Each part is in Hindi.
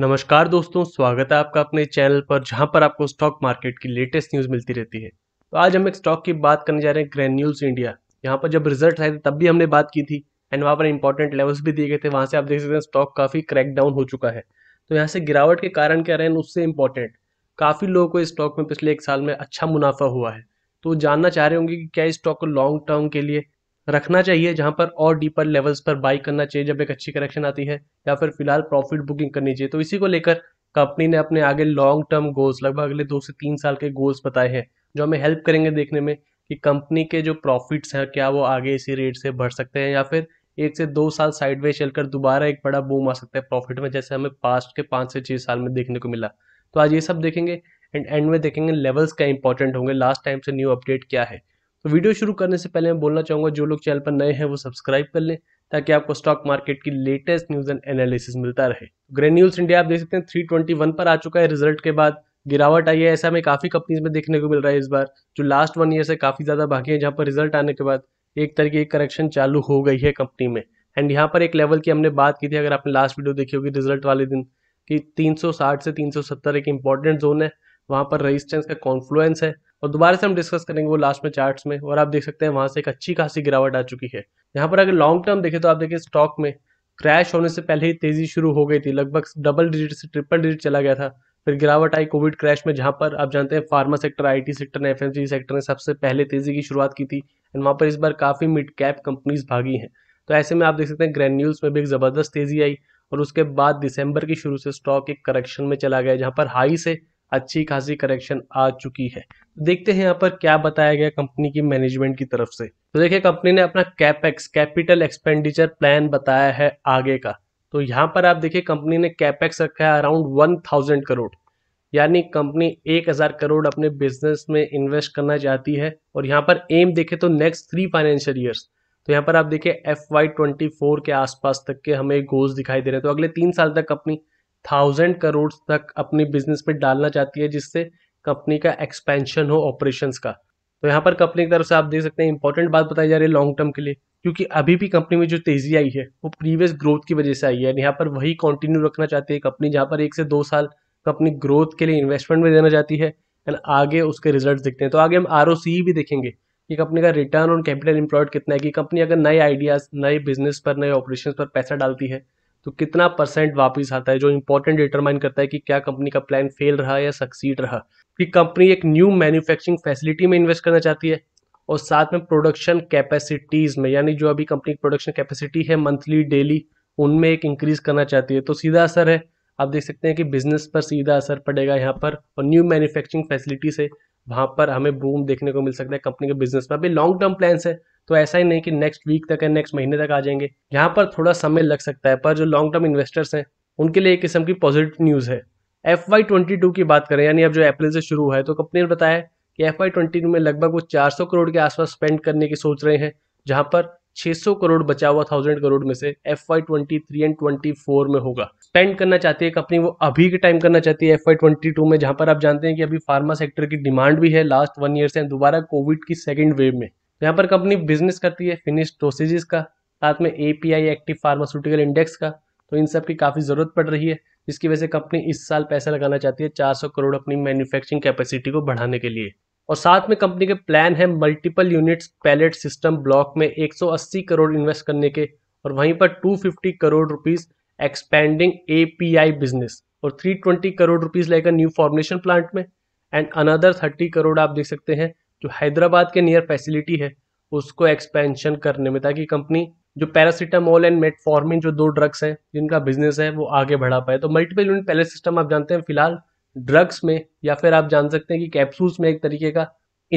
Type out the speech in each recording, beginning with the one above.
नमस्कार दोस्तों स्वागत है आपका अपने चैनल पर जहां पर आपको स्टॉक मार्केट की लेटेस्ट न्यूज़ मिलती रहती है तो आज हम एक स्टॉक की बात करने जा रहे हैं न्यूज इंडिया यहां पर जब रिजल्ट आए थे तब भी हमने बात की थी एंड वहां पर इंपॉर्टेंट लेवल्स भी दिए गए थे वहां से आप देख सकते हैं स्टॉक काफ़ी क्रैक डाउन हो चुका है तो यहाँ से गिरावट के कारण क्या रहे हैं उससे इंपॉर्टेंट काफ़ी लोगों को इस स्टॉक में पिछले एक साल में अच्छा मुनाफा हुआ है तो जानना चाह रहे होंगे कि क्या इस स्टॉक को लॉन्ग टर्म के लिए रखना चाहिए जहाँ पर और डीपर लेवल्स पर बाई करना चाहिए जब एक अच्छी करेक्शन आती है या फिर फिलहाल प्रॉफिट बुकिंग करनी चाहिए तो इसी को लेकर कंपनी ने अपने आगे लॉन्ग टर्म गोल्स लगभग अगले दो से तीन साल के गोल्स बताए हैं जो हमें हेल्प करेंगे देखने में कि कंपनी के जो प्रॉफिट्स हैं क्या वो आगे इसी रेट से बढ़ सकते हैं या फिर एक से दो साल साइडवे चलकर दोबारा एक बड़ा बूम आ सकता है प्रॉफिट में जैसे हमें पास्ट के पाँच से छः साल में देखने को मिला तो आज ये सब देखेंगे एंड एंड में देखेंगे लेवल्स क्या इंपॉर्टेंट होंगे लास्ट टाइम से न्यू अपडेट क्या है तो वीडियो शुरू करने से पहले मैं बोलना चाहूँगा जो लोग चैनल पर नए हैं वो सब्सक्राइब कर लें ताकि आपको स्टॉक मार्केट की लेटेस्ट न्यूज़ एंड एनालिसिस मिलता रहे ग्रेन्यूल्स तो इंडिया आप देख सकते हैं थ्री ट्वेंटी वन पर आ चुका है रिजल्ट के बाद गिरावट आई है ऐसा हमें काफ़ी कंपनीज में देखने को मिल रहा है इस बार जो लास्ट वन ईयर से काफ़ी ज़्यादा बाकी है जहां पर रिजल्ट आने के बाद एक तरीके की करेक्शन चालू हो गई है कंपनी में एंड यहाँ पर एक लेवल की हमने बात की थी अगर आपने लास्ट वीडियो देखी होगी रिजल्ट वाले दिन की तीन से तीन एक इंपॉर्टेंट जोन है वहां पर रजिस्टेंस का कॉन्फ्लुएंस है और दोबारा से हम डिस्कस करेंगे वो लास्ट में चार्ट्स में और आप देख सकते हैं वहाँ से एक अच्छी खासी गिरावट आ चुकी है यहाँ पर अगर लॉन्ग टर्म देखें तो आप देखिए स्टॉक में क्रैश होने से पहले ही तेजी शुरू हो गई थी लगभग डबल डिजिट से ट्रिपल डिजिट चला गया था फिर गिरावट आई कोविड क्रैश में जहाँ पर आप जानते हैं फार्मा सेक्टर आईटी सेक्टर ने एफ सेक्टर ने सबसे पहले तेजी की शुरुआत की थी एंड वहाँ पर इस बार काफ़ी मिड कैप कंपनीज भागी हैं तो ऐसे में आप देख सकते हैं ग्रैन्यूल्स में भी एक ज़बरदस्त तेजी आई और उसके बाद दिसंबर की शुरू से स्टॉक एक करेक्शन में चला गया जहाँ पर हाई से अच्छी खासी करेक्शन आ चुकी है देखते हैं यहाँ पर क्या बताया गया कंपनी की मैनेजमेंट की तरफ से तो देखिए कंपनी ने अपना कैपेक्स कैपिटल एक्सपेंडिचर प्लान बताया है आगे का तो यहाँ पर आप देखिए कंपनी ने कैपेक्स रखा है अराउंड वन थाउजेंड करोड़ यानी कंपनी एक हज़ार करोड़ अपने बिजनेस में इन्वेस्ट करना चाहती है और यहाँ पर एम देखे तो नेक्स्ट थ्री फाइनेंशियल ईयर्स तो यहाँ पर आप देखिए एफ वाई ट्वेंटी फोर के आसपास तक के हमें गोल्स दिखाई दे रहे हैं तो अगले तीन साल तक कंपनी थाउजेंड करोड़ तक अपनी बिजनेस में डालना चाहती है जिससे कंपनी का एक्सपेंशन हो ऑपरेशंस का तो यहाँ पर कंपनी की तरफ से आप देख सकते हैं इंपॉर्टेंट बात बताई जा रही है लॉन्ग टर्म के लिए क्योंकि अभी भी कंपनी में जो तेजी आई है वो प्रीवियस ग्रोथ की वजह से आई है यहाँ पर वही कंटिन्यू रखना चाहती है कंपनी जहाँ पर एक से दो साल कंपनी ग्रोथ के लिए इन्वेस्टमेंट में देना चाहती है एंड आगे उसके रिजल्ट दिखते हैं तो आगे हम आर e भी देखेंगे कि कंपनी का रिटर्न ऑन कैपिटल इंप्लॉयड कितना है कि कंपनी अगर नए आइडियाज़ नए बिजनेस पर नए ऑपरेशन पर पैसा डालती है तो कितना परसेंट वापस आता है जो इंपॉर्टेंट डिटरमाइन करता है कि क्या कंपनी का प्लान फेल रहा या सक्सीड रहा कि कंपनी एक न्यू मैन्युफैक्चरिंग फैसिलिटी में इन्वेस्ट करना चाहती है और साथ में प्रोडक्शन कैपेसिटीज़ में यानी जो अभी कंपनी की प्रोडक्शन कैपेसिटी है मंथली डेली उनमें एक इंक्रीज करना चाहती है तो सीधा असर है आप देख सकते हैं कि बिजनेस पर सीधा असर पड़ेगा यहाँ पर और न्यू मैन्युफैक्चरिंग फैसिलिटी से वहां पर हमें बूम देखने को मिल सकता है कंपनी के बिजनेस में अभी लॉन्ग टर्म प्लान्स है तो ऐसा ही नहीं कि नेक्स्ट वीक तक या नेक्स्ट महीने तक आ जाएंगे यहाँ पर थोड़ा समय लग सकता है पर जो लॉन्ग टर्म इन्वेस्टर्स हैं उनके लिए एक किस्म की पॉजिटिव न्यूज़ है एफ वाई ट्वेंटी टू की बात करें यानी अब जो अप्रैल से शुरू हुआ है तो कंपनी ने बताया कि एफ वाई ट्वेंटी टू में लगभग वो चार सौ करोड़ के आसपास स्पेंड करने की सोच रहे हैं जहाँ पर 600 करोड़ बचा हुआ थाउजेंड करोड़ में से F Y twenty three and twenty four में होगा स्पेंड करना चाहती है कंपनी वो अभी के टाइम करना चाहती है एफ वाई ट्वेंटी टू में जहां पर आप जानते हैं कि अभी फार्मा सेक्टर की डिमांड भी है लास्ट वन ईयर से दोबारा कोविड की सेकेंड वेव में यहाँ पर कंपनी बिजनेस करती है फिनिश डोसेजेस का साथ में ए एक्टिव फार्मास्यूटिकल इंडेक्स का तो इन सब की काफ़ी ज़रूरत पड़ रही है जिसकी वजह से कंपनी इस साल पैसा लगाना चाहती है 400 करोड़ अपनी मैन्युफैक्चरिंग कैपेसिटी को बढ़ाने के लिए और साथ में कंपनी के प्लान है multiple units pallet system block में 180 करोड़ इन्वेस्ट करने के और वहीं पर 250 crore rupees expending API business और 320 करोड़ रुपीस लेकर न्यू फॉर्मेशन प्लांट में एंड अनदर 30 करोड़ आप देख सकते हैं जो हैदराबाद के नियर फैसिलिटी है उसको एक्सपेंशन करने में ताकि कंपनी जो पैरासिटामोल एंड मेटफॉर्मिन जो दो ड्रग्स हैं जिनका बिजनेस है वो आगे बढ़ा पाए तो मल्टीपल यूनिट पहले सिस्टम आप जानते हैं फिलहाल ड्रग्स में या फिर आप जान सकते हैं कि कैप्सूल्स में एक तरीके का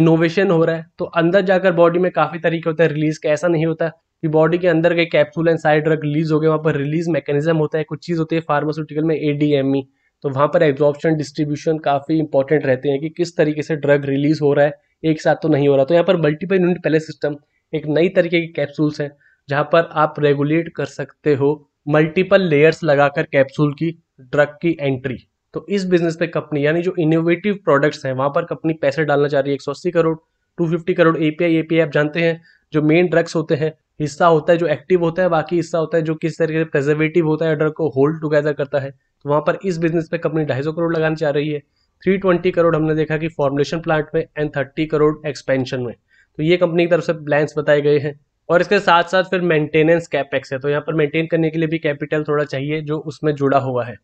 इनोवेशन हो रहा है तो अंदर जाकर बॉडी में काफ़ी तरीके होते हैं रिलीज का ऐसा नहीं होता कि बॉडी के अंदर के capsule and side drug release हो गए वहाँ पर रिलीज मैकेनिज्म होता है कुछ चीज़ होती है फार्मास्यूटिकल में ए e। तो वहाँ पर एब्जॉर्प्शन डिस्ट्रीब्यूशन काफ़ी इंपॉर्टेंट रहते हैं कि किस तरीके से ड्रग रिलीज हो रहा है एक साथ तो नहीं हो रहा तो यहाँ पर मल्टीपल यूनिट पहले सिस्टम एक नई तरीके की कैप्सूल्स हैं जहाँ पर आप रेगुलेट कर सकते हो मल्टीपल लेयर्स लगाकर कैप्सूल की ड्रग की एंट्री तो इस बिजनेस पे कंपनी यानी जो इनोवेटिव प्रोडक्ट्स हैं वहाँ पर कंपनी पैसे डालना चाह रही है अस्सी करोड़ 250 करोड़ एपीआई एपीआई आप जानते हैं जो मेन ड्रग्स होते हैं हिस्सा होता है जो एक्टिव होता है बाकी हिस्सा होता है जो किस तरीके से प्रेजर्वेटिव होता है ड्रग को होल्ड टुगेदर करता है तो वहाँ पर इस बिजनेस पे कंपनी ढाई करोड़ लगाना चाह रही है 320 करोड़ हमने देखा कि फॉर्मुलेशन प्लांट में एंड थर्टी करोड़ एक्सपेंशन में तो ये कंपनी की तरफ से प्लान्स बताए गए हैं और इसके साथ साथ फिर मेंटेनेंस कैपेक्स है तो यहाँ पर मेंटेन करने के लिए भी कैपिटल थोड़ा चाहिए जो उसमें जुड़ा हुआ है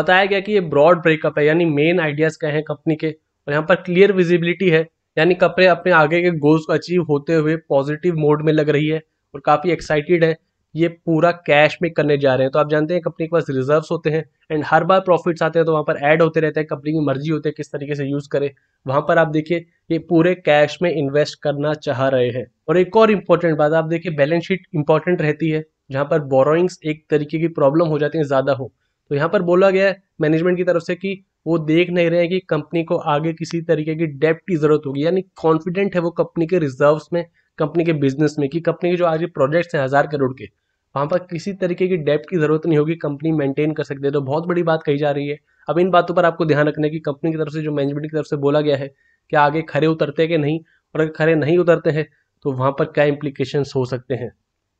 बताया गया कि ये ब्रॉड ब्रेकअप है यानी मेन आइडियाज क्या हैं कंपनी के और यहाँ पर क्लियर विजिबिलिटी है यानी कपड़े अपने आगे के गोल्स को अचीव होते हुए पॉजिटिव मोड में लग रही है और काफ़ी एक्साइटेड है ये पूरा कैश में करने जा रहे हैं तो आप जानते हैं कंपनी के पास रिजर्व होते हैं एंड हर बार प्रॉफिट्स आते हैं तो वहाँ पर ऐड होते रहते हैं कंपनी की मर्जी होती है किस तरीके से यूज़ करें वहाँ पर आप देखिए ये पूरे कैश में इन्वेस्ट करना चाह रहे हैं और एक और इम्पोर्टेंट बात आप देखिए बैलेंस शीट इंपॉर्टेंट रहती है जहाँ पर बोरोइंग्स एक तरीके की प्रॉब्लम हो जाती है ज़्यादा हो तो यहाँ पर बोला गया है मैनेजमेंट की तरफ से कि वो देख नहीं रहे हैं कि कंपनी को आगे किसी तरीके की डेप्ट की ज़रूरत होगी यानी कॉन्फिडेंट है वो कंपनी के रिजर्व्स में कंपनी के बिजनेस में कि कंपनी के जो आज प्रोजेक्ट्स हैं हज़ार करोड़ के वहाँ पर किसी तरीके की डेप की ज़रूरत नहीं होगी कंपनी मेंटेन कर सकती है तो बहुत बड़ी बात कही जा रही है अब इन बातों पर आपको ध्यान है की कंपनी की तरफ से जो मैनेजमेंट की तरफ से बोला गया है कि आगे खरे उतरते कि नहीं और अगर खरे नहीं उतरते हैं तो वहाँ पर क्या इम्प्लीकेशन हो सकते हैं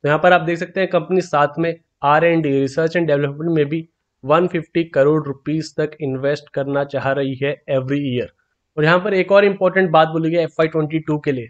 तो यहाँ पर आप देख सकते हैं कंपनी साथ में R and D research and development में भी 150 करोड़ रुपीस तक इन्वेस्ट करना चाह रही है एवरी ईयर और यहाँ पर एक और इम्पोर्टेंट बात बोली गई एफ आई के लिए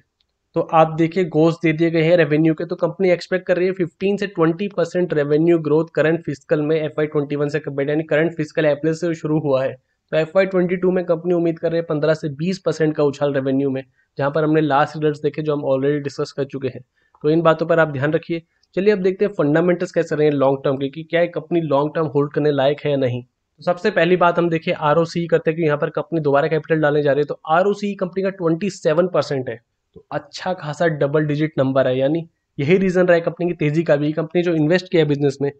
तो आप देखिए गोल्स दे दिए गए हैं रेवेन्यू के तो कंपनी एक्सपेक्ट कर रही है 15 से 20 percent revenue growth current physical में एफ आई ट्वेंटी वन से यानी करंट फिजिकल अप्रैल से शुरू हुआ है तो एफ आई ट्वेंटी टू में कंपनी उम्मीद कर रही है पंद्रह से बीस परसेंट का उछाल रेवेन्यू में जहाँ पर हमने लास्ट रिजल्ट देखे जो हम ऑलरेडी डिस्कस कर चुके हैं तो इन बातों पर आप ध्यान रखिए चलिए अब देखते हैं फंडामेंटल्स कैसे रहे हैं लॉन्ग टर्म के कि क्या कंपनी लॉन्ग टर्म होल्ड करने लायक है या नहीं तो सबसे पहली बात हम देखिए आर e करते हैं कि यहाँ पर कंपनी दोबारा कैपिटल डालने जा रही है तो आर कंपनी e का ट्वेंटी परसेंट है तो अच्छा खासा डबल डिजिट नंबर है यानी यही रीज़न रहा है कंपनी की तेज़ी का भी कंपनी जो इन्वेस्ट किया बिजनेस में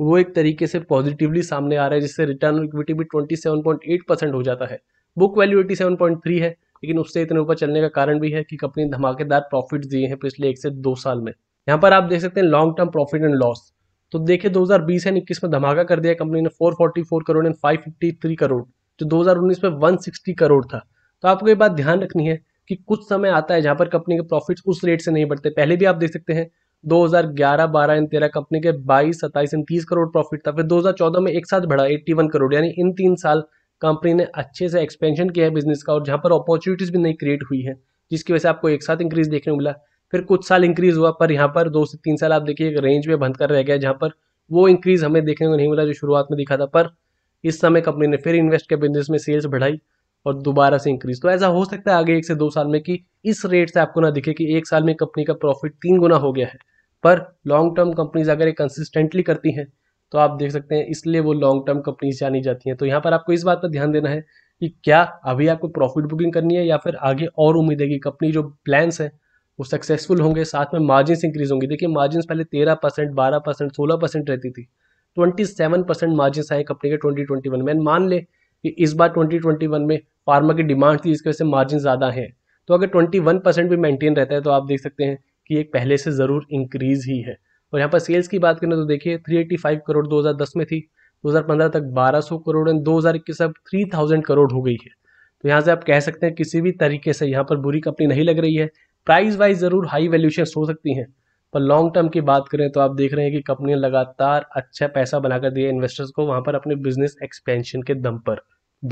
वो एक तरीके से पॉजिटिवली सामने आ रहा है जिससे रिटर्न इक्विटी भी 27.8 परसेंट हो जाता है बुक वैल्यू 87.3 है लेकिन उससे इतने ऊपर चलने का कारण भी है कि कंपनी धमाकेदार प्रॉफिट दिए हैं पिछले एक से दो साल में यहाँ पर आप देख सकते हैं long term profit and loss तो देखिए 2020 एंड 21 में धमाका कर दिया कंपनी ने 444 करोड़ एंड 553 करोड़ जो 2019 में 160 करोड़ था तो आपको ये बात ध्यान रखनी है कि कुछ समय आता है जहां पर कंपनी के प्रॉफिट्स उस रेट से नहीं बढ़ते पहले भी आप देख सकते हैं 2011, 12 एंड 13 कंपनी के 22, 27 एंड 30 करोड़ प्रॉफिट था फिर 2014 में एक साथ बढ़ा 81 करोड़ यानी इन तीन साल कंपनी ने अच्छे से एक्सपेंशन किया है बिजनेस का और जहाँ पर अपॉर्चुनिटीज़ भी नहीं क्रिएट हुई है जिसकी वजह से आपको एक साथ इंक्रीज देखने को मिला फिर कुछ साल इंक्रीज हुआ पर यहाँ पर दो से तीन साल आप देखिए एक रेंज में बंद कर रह गया जहाँ पर वो इंक्रीज हमें देखने को नहीं मिला जो शुरुआत में दिखा था पर इस समय कंपनी ने फिर इन्वेस्ट के बिजनेस में सेल्स बढ़ाई और दोबारा से इंक्रीज तो ऐसा हो सकता है आगे एक से दो साल में कि इस रेट से आपको ना दिखे कि एक साल में कंपनी का प्रॉफिट तीन गुना हो गया है पर लॉन्ग टर्म कंपनीज अगर ये कंसिस्टेंटली करती हैं तो आप देख सकते हैं इसलिए वो लॉन्ग टर्म कंपनीज जानी जाती हैं तो यहाँ पर आपको इस बात पर ध्यान देना है कि क्या अभी आपको प्रॉफिट बुकिंग करनी है या फिर आगे और उम्मीद है कि कंपनी जो प्लान्स हैं वो सक्सेसफुल होंगे साथ में मार्जिन इंक्रीज होंगी देखिए मार्जिन पहले तेरह परसेंट बारह परसेंट सोलह परसेंट रहती थी ट्वेंटी सेवन परसेंट मार्जिन आए कंपनी के ट्वेंटी ट्वेंटी वन में मान ले कि इस बार 2021 में फार्मा की डिमांड थी इसकी वजह से मार्जिन ज़्यादा है तो अगर 21 परसेंट भी मेंटेन रहता है तो आप देख सकते हैं कि एक पहले से ज़रूर इंक्रीज ही है और यहाँ पर सेल्स की बात करें तो देखिए 385 करोड़ 2010 में थी 2015 तक 1200 करोड़ एंड इक्कीस अब 3000 करोड़ हो गई है तो यहाँ से आप कह सकते हैं किसी भी तरीके से यहाँ पर बुरी कंपनी नहीं लग रही है प्राइस वाइज ज़रूर हाई वैल्यूशन हो सकती हैं पर लॉन्ग टर्म की बात करें तो आप देख रहे हैं कि कंपनियां लगातार अच्छा पैसा बनाकर दिए इन्वेस्टर्स को वहां पर अपने बिजनेस एक्सपेंशन के दम पर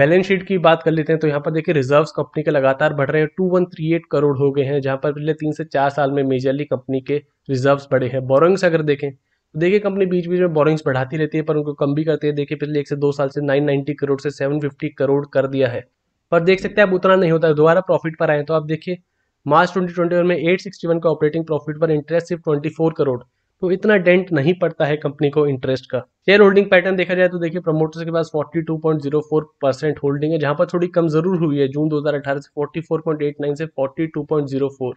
बैलेंस शीट की बात कर लेते हैं तो यहाँ पर देखिए रिजर्व्स कंपनी के लगातार बढ़ रहे हैं two one three eight crore हो गए हैं जहाँ पर पिछले तीन से चार साल में मेजरली कंपनी के रिजर्व्स बढ़े हैं बोरिंग्स अगर देखें तो देखिए कंपनी बीच बीच में बोरिंग्स बढ़ाती रहती है पर उनको कम भी करती है देखिए पिछले एक से दो साल से नाइन नाइनटी करोड़ से सेवन फिफ्टी करोड़ कर दिया है पर देख सकते हैं आप उतना नहीं होता दोबारा प्रॉफिट पर आए तो आप देखिए मार्च 2021 में 861 का ऑपरेटिंग प्रॉफिट पर इंटरेस्ट सिर्फ 24 करोड़ तो इतना डेंट नहीं पड़ता है कंपनी को इंटरेस्ट का शेयर होल्डिंग पैटर्न देखा जाए तो देखिए प्रमोटर्स के पास 42.04 परसेंट होल्डिंग है जहां पर थोड़ी कम जरूर हुई है जून 2018 से 44.89 से 42.04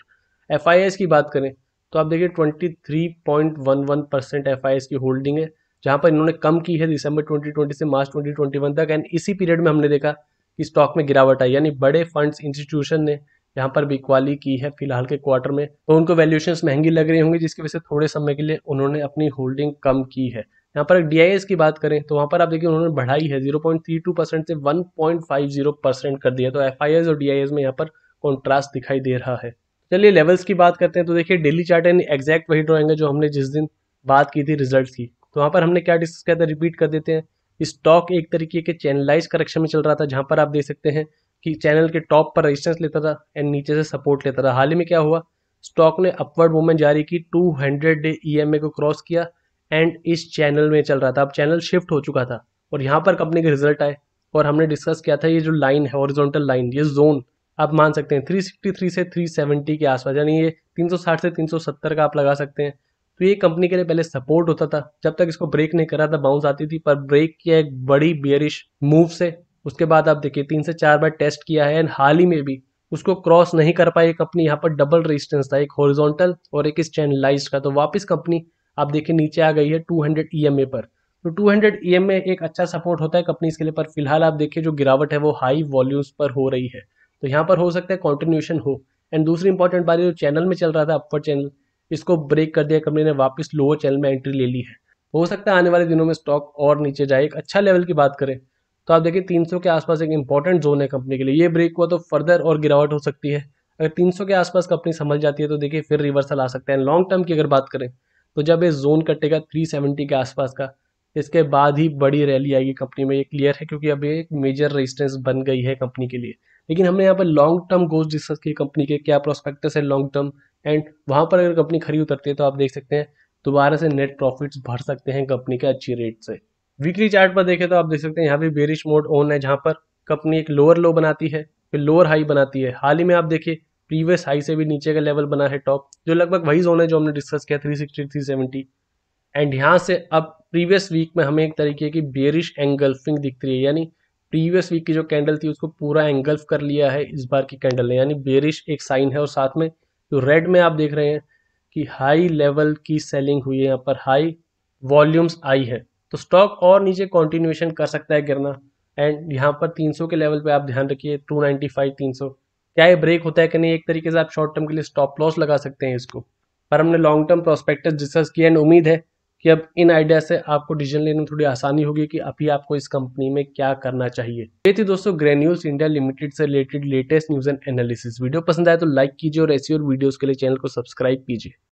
एफआईएस की बात करें तो आप देखिए 23.11 परसेंट एफ की होल्डिंग है जहां पर इन्होंने कम की है दिसंबर 2020 से मार्च 2021 तक एंड इसी पीरियड में हमने देखा कि स्टॉक में गिरावट आई यानी बड़े फंड्स इंस्टीट्यूशन ने यहाँ पर बिकवाली की है फिलहाल के क्वार्टर में तो उनको वैल्यूशन महंगी लग रही होंगी जिसकी वजह से थोड़े समय के लिए उन्होंने अपनी होल्डिंग कम की है यहाँ पर डी की बात करें तो वहाँ पर आप देखिए उन्होंने बढ़ाई है 0.32 परसेंट से 1.50 परसेंट कर दिया तो एफ और डी में यहाँ पर कॉन्ट्रास्ट दिखाई दे रहा है चलिए लेवल्स की बात करते हैं तो देखिए डेली चार्ट एंड एग्जैक्ट वही ड्रॉइंग है जो हमने जिस दिन बात की थी रिजल्ट की तो वहाँ पर हमने क्या डिस्कस किया था रिपीट कर देते हैं स्टॉक एक तरीके के चैनलाइज करेक्शन में चल रहा था जहाँ पर आप देख सकते हैं कि चैनल के टॉप पर रजिस्टेंस लेता था एंड नीचे से सपोर्ट लेता था हाल ही में क्या हुआ स्टॉक ने अपवर्ड मूवमेंट जारी की 200 डे ई को क्रॉस किया एंड इस चैनल में चल रहा था अब चैनल शिफ्ट हो चुका था और यहाँ पर कंपनी के रिजल्ट आए और हमने डिस्कस किया था ये जो लाइन है ऑरिजोनटल लाइन ये जोन आप मान सकते हैं थ्री से थ्री के आसपास यानी ये तीन से तीन का आप लगा सकते हैं तो ये कंपनी के लिए पहले सपोर्ट होता था जब तक इसको ब्रेक नहीं करा था बाउंस आती थी पर ब्रेक किया एक बड़ी बियरिश मूव से उसके बाद आप देखिए तीन से चार बार टेस्ट किया है एंड हाल ही में भी उसको क्रॉस नहीं कर पाई कंपनी यहाँ पर डबल रेजिस्टेंस था एक हॉरिजॉन्टल और एक स्टैंडलाइज का तो वापस कंपनी आप देखिए नीचे आ गई है 200 ए पर तो 200 ए एक अच्छा सपोर्ट होता है कंपनीज के लिए पर फिलहाल आप देखिए जो गिरावट है वो हाई वॉल्यूम्स पर हो रही है तो यहाँ पर हो सकता है कॉन्टिन्यूशन हो एंड दूसरी इंपॉर्टेंट बात जो चैनल में चल रहा था अपर चैनल इसको ब्रेक कर दिया कंपनी ने वापस लोअर चैनल में एंट्री ले ली है हो सकता है आने वाले दिनों में स्टॉक और नीचे जाए एक अच्छा लेवल की बात करें तो आप देखिए 300 के आसपास एक इंपॉर्टेंट जोन है कंपनी के लिए ये ब्रेक हुआ तो फर्दर और गिरावट हो सकती है अगर 300 के आसपास कंपनी संभल जाती है तो देखिए फिर रिवर्सल आ सकता है लॉन्ग टर्म की अगर बात करें तो जब ये जोन कटेगा 370 के आसपास का इसके बाद ही बड़ी रैली आएगी कंपनी में ये क्लियर है क्योंकि अब ये एक मेजर रेजिस्टेंस बन गई है कंपनी के लिए लेकिन हमने यहाँ पर लॉन्ग टर्म गोल्स डिस्कस किए कंपनी के क्या प्रोस्पेक्टस है लॉन्ग टर्म एंड वहाँ पर अगर कंपनी खरी उतरती है तो आप देख सकते हैं दोबारा से नेट प्रॉफिट्स भर सकते हैं कंपनी के अच्छी रेट से वीकली चार्ट पर देखें तो आप देख सकते हैं यहाँ भी बेरिश मोड ऑन है जहाँ पर कंपनी एक लोअर लो बनाती है फिर लोअर हाई बनाती है हाल ही में आप देखिए प्रीवियस हाई से भी नीचे का लेवल बना है टॉप जो लगभग वही जोन है जो हमने डिस्कस किया थ्री सिक्सटी एंड यहाँ से अब प्रीवियस वीक में हमें एक तरीके की बेरिश एंगल्फिंग दिख रही है यानी प्रीवियस वीक की जो कैंडल थी उसको पूरा एंगल्फ कर लिया है इस बार की कैंडल ने यानी बेरिश एक साइन है और साथ में जो रेड में आप देख रहे हैं कि हाई लेवल की सेलिंग हुई है यहाँ पर हाई वॉल्यूम्स आई है तो स्टॉक और नीचे कॉन्टिन्यूएशन कर सकता है गिरना एंड यहाँ पर 300 के लेवल पे आप ध्यान रखिए 295 300 क्या ये ब्रेक होता है कि नहीं एक तरीके से आप शॉर्ट टर्म के लिए स्टॉप लॉस लगा सकते हैं इसको पर हमने लॉन्ग टर्म प्रोस्पेक्टस डिस्कस किया एंड उम्मीद है कि अब इन आइडिया से आपको डिसीजन लेने में थोड़ी आसानी होगी कि अभी आपको इस कंपनी में क्या करना चाहिए ये थी दोस्तों ग्रेन्यूल्स इंडिया लिमिटेड से related latest news and analysis video पसंद आए तो लाइक कीजिए और ऐसी और वीडियोस के लिए चैनल को सब्सक्राइब कीजिए